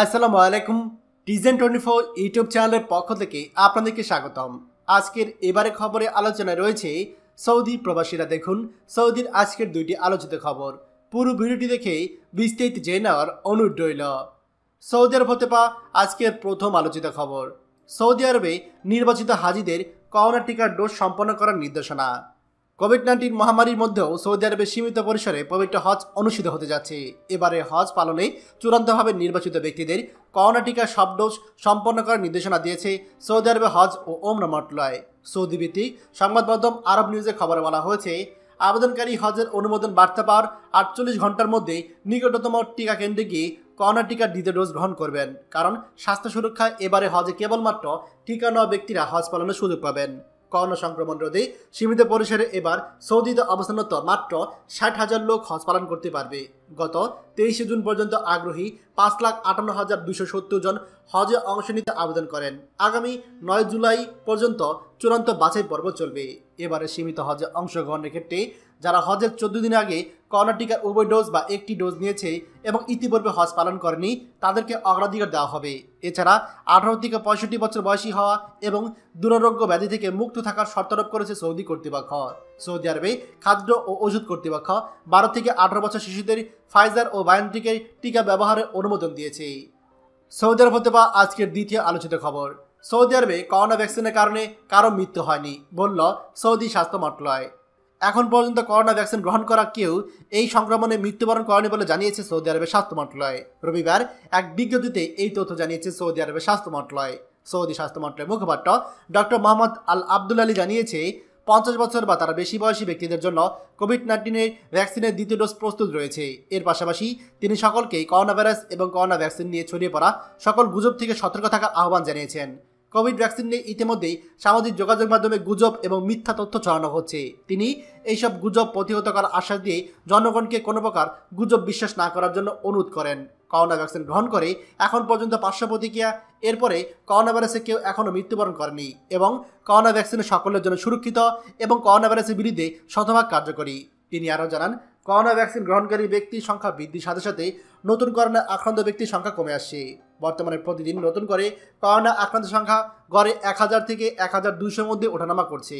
আসসালামু আলাইকুম টিজেন twenty four YouTube চ্যানেলের পক্ষ থেকে আপনাদেরকে স্বাগতম আজকের এবারে খবরে আলোচনায় রয়েছে সৌদি প্রবাসীরা দেখুন সৌদির আজকের দুইটি আলোচিত খবর পুরো ভিডিওটি দেখে বিস্তারিত জেনে নেওয়ার অনুরোধ রইল সৌদি আরব হতে পা আজকের প্রথম আলোচিত খবর সৌদি আরবে নির্বাচিত হাজিদের করোনা টিকার ডোজ সম্পন্ন করার নির্দেশনা কোভিড নাইন্টিন মহামারীর মধ্যেও সৌদি আরবের সীমিত পরিসরে পবিত্র হজ অনুষ্ঠিত হতে যাচ্ছে এবারে হজ পালনে চূড়ান্তভাবে নির্বাচিত ব্যক্তিদের করোনা টিকা সব ডোজ সম্পন্ন করার নির্দেশনা দিয়েছে সৌদি আরবে হজ ও ওমরা মন্ত্রণালয় সৌদি ভিত্তিক সংবাদ মাধ্যম আরব নিউজের খবরে বলা হয়েছে আবেদনকারী হজের অনুমোদন বার্তা পাওয়ার আটচল্লিশ ঘন্টার মধ্যে নিকটতম টিকা কেন্দ্রে গিয়ে করোনা টিকার দ্বিতীয় ডোজ গ্রহণ করবেন কারণ স্বাস্থ্য সুরক্ষায় এবারে হজে কেবলমাত্র টিকা নেওয়া ব্যক্তিরা হজ পালনের সুযোগ পাবেন করোনা সংক্রমণ রোধে সীমিত পরিসরে এবার সৌদিতে অবস্থানরত মাত্র ষাট হাজার লোক হজ পালন করতে পারবে গত তেইশে জুন পর্যন্ত আগ্রহী পাঁচ লাখ আটান্ন হাজার দুশো সত্তর জন হজে অংশ নিতে আবেদন করেন আগামী নয় জুলাই পর্যন্ত চূড়ান্ত বাছাই পর্ব চলবে এবারে সীমিত হজে অংশগ্রহণের ক্ষেত্রে যারা হজের চোদ্দ দিন আগে করোনা টিকার উভয় ডোজ বা একটি ডোজ নিয়েছে এবং ইতিপূর্বে হজ পালন করেনি তাদেরকে অগ্রাধিকার দেওয়া হবে এছাড়া আঠারো থেকে পঁয়ষট্টি বছর বয়সী হওয়া এবং দুরারোগ্য ব্যাধি থেকে মুক্ত থাকার শর্তারোপ করেছে সৌদি কর্তৃপক্ষ সৌদি আরবে খাদ্য ও ওষুধ কর্তৃপক্ষ বারো থেকে আঠারো বছর শিশুদের ফাইজার ও বায়োনটিকের টিকা ব্যবহারের অনুমোদন দিয়েছে সৌদি আরব হতে পাওয়া আজকের দ্বিতীয় আলোচিত খবর সৌদি আরবে করোনা ভ্যাকসিনের কারণে কারো মৃত্যু হয়নি বলল সৌদি স্বাস্থ্য মন্ত্রণালয় এখন পর্যন্ত করোনা ভ্যাকসিন গ্রহণ করা কেউ এই সংক্রমণে মৃত্যুবরণ করেনি বলে জানিয়েছে সৌদি আরবের স্বাস্থ্য মন্ত্রণালয় রবিবার এক বিজ্ঞপ্তিতে এই তথ্য জানিয়েছে সৌদি আরবের স্বাস্থ্য মন্ত্রণালয় সৌদি স্বাস্থ্য মন্ত্রণালয়ের মুখপাত্র doctor Mohammad Al Abdul Ali জানিয়েছে পঞ্চাশ বছর বা তার বেশি বয়সী ব্যক্তিদের জন্য কোভিড নাইন্টিনের ভ্যাকসিনের দ্বিতীয় ডোজ প্রস্তুত রয়েছে এর পাশাপাশি তিনি সকলকে করোনা ভাইরাস এবং করোনা ভ্যাকসিন নিয়ে ছড়িয়ে পড়া সকল গুজব থেকে সতর্ক থাকার আহ্বান জানিয়েছেন কোভিড ভ্যাকসিন নিয়ে ইতিমধ্যেই সামাজিক যোগাযোগ মাধ্যমে গুজব এবং মিথ্যা তথ্য ছড়ানো হচ্ছে তিনি এইসব গুজব প্রতিহত করার আশ্বাস দিয়ে জনগণকে কোনো প্রকার গুজব বিশ্বাস না করার জন্য অনুরোধ করেন করোনা ভ্যাকসিন গ্রহণ করে এখন পর্যন্ত পার্শ্ব প্রতিক্রিয়া এরপরে করোনা ভাইরাসে কেউ এখনও মৃত্যুবরণ করেনি এবং করোনা ভ্যাকসিন সকলের জন্য সুরক্ষিত এবং করোনা ভাইরাসের বিরুদ্ধে শতভাগ কার্যকরী তিনি আরও জানান করোনা ভ্যাকসিন গ্রহণকারী ব্যক্তির সংখ্যা বৃদ্ধির সাথে সাথে নতুন করোনা আক্রান্ত ব্যক্তির সংখ্যা কমে আসছে বর্তমানে প্রতিদিন নতুন করে করোনা আক্রান্ত সংখ্যা গড়ে এক হাজার থেকে এক হাজার দুইশোর মধ্যে ওঠানামা করছে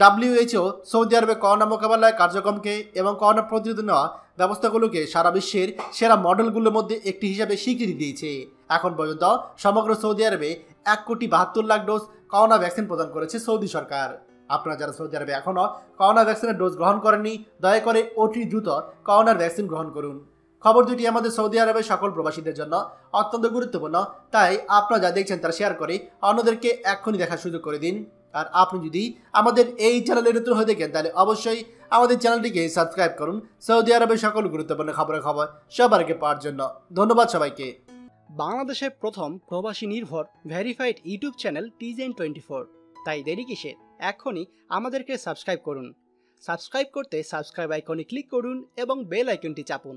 ডাব্লিউএইচও সৌদি আরবে করোনা মোকাবেলায় কার্যক্রমকে এবং করোনা প্রতিরোধ নেওয়া ব্যবস্থাগুলোকে সারা বিশ্বের সেরা মডেলগুলোর মধ্যে একটি হিসাবে স্বীকৃতি দিয়েছে এখন পর্যন্ত সমগ্র সৌদি আরবে এক কোটি বাহাত্তর লাখ ডোজ করোনা ভ্যাকসিন প্রদান করেছে সৌদি সরকার আপনারা যারা সৌদি আরবে এখনও করোনা ভ্যাকসিনের ডোজ গ্রহণ করেননি দয়া করে অতি দ্রুত করোনার ভ্যাকসিন গ্রহণ করুন খবর দুটি আমাদের সৌদি আরবের সকল প্রবাসীদের জন্য অত্যন্ত গুরুত্বপূর্ণ তাই আপনারা যা দেখছেন তারা শেয়ার করে অন্যদেরকে এক্ষুনি দেখার সুযোগ করে দিন আর আপনি যদি আমাদের এই চ্যানেলে নতুন হয়ে দেখেন তাহলে অবশ্যই আমাদের চ্যানেলটিকে সাবস্ক্রাইব করুন সৌদি আরবের সকল গুরুত্বপূর্ণ খবরের খবর সবার আগে পাওয়ার জন্য ধন্যবাদ সবাইকে বাংলাদেশের প্রথম প্রবাসী নির্ভর ভেরিফাইড ইউটিউব চ্যানেল টিজেন টোয়েন্টি ফোর তাই দেরি কিসে এখনই আমাদেরকে সাবস্ক্রাইব করুন সাবস্ক্রাইব করতে সাবস্ক্রাইব আইকনে ক্লিক করুন এবং বেল আইকনটি চাপুন